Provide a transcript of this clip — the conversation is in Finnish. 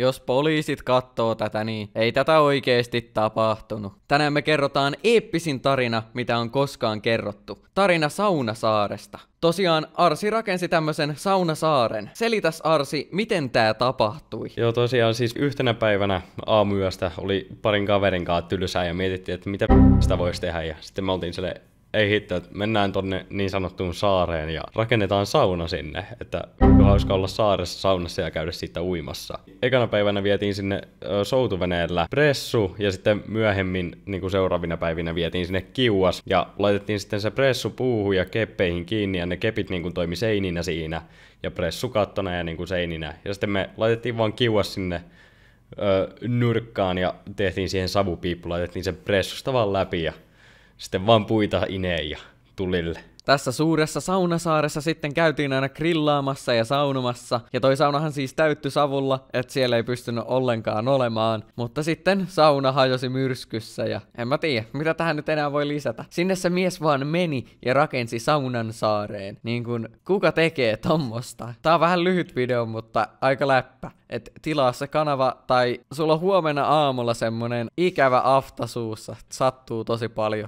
Jos poliisit katsoo tätä, niin ei tätä oikeesti tapahtunut. Tänään me kerrotaan eeppisin tarina, mitä on koskaan kerrottu. Tarina Saunasaaresta. Tosiaan Arsi rakensi tämmöisen saunasaaren. Selitäs Arsi, miten tää tapahtui? Joo tosiaan siis yhtenä päivänä aamuyöstä oli parin kaverin kanssa tylsää ja mietittiin, että mitä sitä voisi tehdä ja sitten me oltiin sille ei hitto, että mennään tonne niin sanottuun saareen ja rakennetaan sauna sinne, että on hauska olla saaressa saunassa ja käydä siitä uimassa. Ekana päivänä vietiin sinne ö, soutuveneellä pressu ja sitten myöhemmin niin kuin seuraavina päivinä vietiin sinne kiuas ja laitettiin sitten se pressu puuhun ja keppeihin kiinni ja ne kepit niin kuin toimi seininä siinä ja pressu kattona ja niin kuin seininä. Ja sitten me laitettiin vaan kiuas sinne ö, nurkkaan ja tehtiin siihen savupiippu, laitettiin sen pressusta vaan läpi ja sitten vaan puita ineen ja tulille. Tässä suuressa saunasaaressa sitten käytiin aina grillaamassa ja saunomassa, ja toi saunahan siis täytty savulla, että siellä ei pystynyt ollenkaan olemaan, mutta sitten sauna hajosi myrskyssä ja en mä tiedä, mitä tähän nyt enää voi lisätä. Sinne se mies vaan meni ja rakensi saunan saareen, niin kuin kuka tekee tommosta? Tää on vähän lyhyt video, mutta aika läppä. Et tilaa se kanava, tai sulla on huomenna aamulla semmonen ikävä aftasuussa, sattuu tosi paljon.